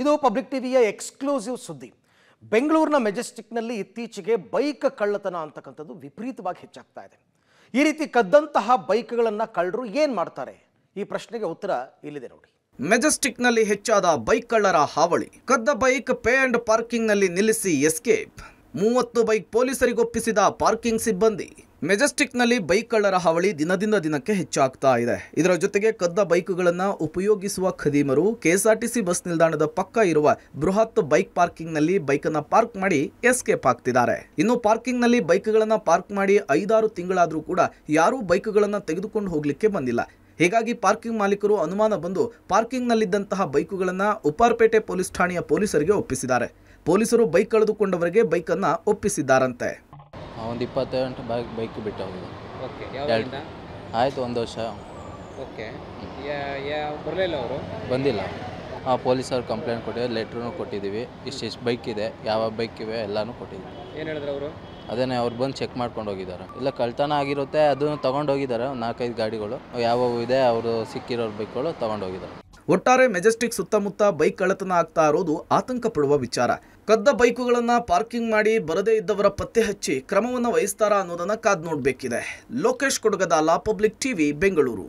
ಇದು ಪಬ್ಲಿಕ್ ಟಿವಿಯ ಎಕ್ಸ್ಕ್ಲೂಸಿವ್ ಸುದ್ದಿ ಬೆಂಗಳೂರಿನ ಮೆಜೆಸ್ಟಿಕ್ನಲ್ಲಿ ಇತ್ತೀಚೆಗೆ ಬೈಕ್ ಕಳ್ಳತನ ಅಂತಕ್ಕಂಥದ್ದು ವಿಪರೀತವಾಗಿ ಹೆಚ್ಚಾಗ್ತಾ ಇದೆ ಈ ರೀತಿ ಕದ್ದಂತಹ ಬೈಕ್ಗಳನ್ನು ಕಳ್ಳರು ಏನು ಮಾಡ್ತಾರೆ ಈ ಪ್ರಶ್ನೆಗೆ ಉತ್ತರ ಇಲ್ಲಿದೆ ನೋಡಿ ಮೆಜೆಸ್ಟಿಕ್ನಲ್ಲಿ ಹೆಚ್ಚಾದ ಬೈಕ್ ಕಳ್ಳರ ಹಾವಳಿ ಕದ್ದ ಬೈಕ್ ಪೇ ಅಂಡ್ ಪಾರ್ಕಿಂಗ್ನಲ್ಲಿ ನಿಲ್ಲಿಸಿ ಎಸ್ಕೇಪ್ ಮೂವತ್ತು ಬೈಕ್ ಪೊಲೀಸರಿಗೊಪ್ಪಿಸಿದ ಪಾರ್ಕಿಂಗ್ ಸಿಬ್ಬಂದಿ ಮೆಜೆಸ್ಟಿಕ್ನಲ್ಲಿ ಬೈಕ್ಗಳರ ಹಾವಳಿ ದಿನದಿಂದ ದಿನಕ್ಕೆ ಹೆಚ್ಚಾಗ್ತಾ ಇದೆ ಇದರ ಜೊತೆಗೆ ಕದ್ದ ಬೈಕ್ಗಳನ್ನು ಉಪಯೋಗಿಸುವ ಖದೀಮರು ಕೆಎಸ್ಆರ್ಟಿಸಿ ಬಸ್ ನಿಲ್ದಾಣದ ಪಕ್ಕ ಇರುವ ಬೃಹತ್ ಬೈಕ್ ಪಾರ್ಕಿಂಗ್ನಲ್ಲಿ ಬೈಕನ್ನು ಪಾರ್ಕ್ ಮಾಡಿ ಎಸ್ಕೇಪ್ ಆಗ್ತಿದ್ದಾರೆ ಇನ್ನು ಪಾರ್ಕಿಂಗ್ನಲ್ಲಿ ಬೈಕ್ಗಳನ್ನು ಪಾರ್ಕ್ ಮಾಡಿ ಐದಾರು ತಿಂಗಳಾದರೂ ಕೂಡ ಯಾರೂ ಬೈಕ್ಗಳನ್ನು ತೆಗೆದುಕೊಂಡು ಹೋಗಲಿಕ್ಕೆ ಬಂದಿಲ್ಲ ಹೀಗಾಗಿ ಪಾರ್ಕಿಂಗ್ ಮಾಲೀಕರು ಅನುಮಾನ ಬಂದು ಪಾರ್ಕಿಂಗ್ನಲ್ಲಿದ್ದಂತಹ ಬೈಕುಗಳನ್ನು ಉಪಾರ್ಪೇಟೆ ಪೊಲೀಸ್ ಠಾಣೆಯ ಪೊಲೀಸರಿಗೆ ಒಪ್ಪಿಸಿದ್ದಾರೆ ಪೊಲೀಸರು ಬೈಕ್ ಕಳೆದುಕೊಂಡವರಿಗೆ ಬೈಕನ್ನು ಒಪ್ಪಿಸಿದ್ದಾರಂತೆ ಒಂದು ಇಪ್ಪತ್ತೆಂಟು ಬೈಕ್ ಬೈಕ್ ಬಿಟ್ಟು ಹೋಗಿದೆ ಓಕೆ ಆಯಿತು ಒಂದು ವರ್ಷ ಓಕೆ ಬರಲಿಲ್ಲ ಅವರು ಬಂದಿಲ್ಲ ಹಾಂ ಪೊಲೀಸವ್ರು ಕಂಪ್ಲೇಂಟ್ ಕೊಟ್ಟಿದ್ದೀವಿ ಲೆಟ್ರೂ ಕೊಟ್ಟಿದ್ದೀವಿ ಇಷ್ಟು ಇಷ್ಟು ಬೈಕ್ ಇದೆ ಯಾವ ಬೈಕ್ ಇವೆ ಎಲ್ಲನೂ ಕೊಟ್ಟಿದ್ದೀವಿ ಏನು ಹೇಳಿದ್ರು ಅವರು ಅದನ್ನೇ ಅವ್ರು ಬಂದು ಚೆಕ್ ಮಾಡ್ಕೊಂಡು ಹೋಗಿದ್ದಾರೆ ಇಲ್ಲ ಕಳ್ತನ ಆಗಿರುತ್ತೆ ಅದನ್ನು ತೊಗೊಂಡೋಗಿದ್ದಾರೆ ನಾಲ್ಕೈದು ಗಾಡಿಗಳು ಯಾವ ಇದೆ ಅವರು ಸಿಕ್ಕಿರೋ ಬೈಕ್ಗಳು ತೊಗೊಂಡೋಗಿದ್ದಾರೆ ಒಟ್ಟಾರೆ ಮೆಜೆಸ್ಟಿಕ್ ಸುತ್ತಮುತ್ತ ಬೈಕ್ ಕಳ್ಳತನ ಆಗ್ತಾ ಇರೋದು ಆತಂಕ ಪಡುವ ವಿಚಾರ ಕದ್ದ ಬೈಕುಗಳನ್ನು ಪಾರ್ಕಿಂಗ್ ಮಾಡಿ ಬರದೇ ಇದ್ದವರ ಪತ್ತೆ ಹಚ್ಚಿ ಕ್ರಮವನ್ನು ವಹಿಸ್ತಾರಾ ಅನ್ನೋದನ್ನ ಕಾದ್ ನೋಡಬೇಕಿದೆ ಲೋಕೇಶ್ ಕೊಡಗದ ಲಾ ಪಬ್ಲಿಕ್ ಟಿವಿ ಬೆಂಗಳೂರು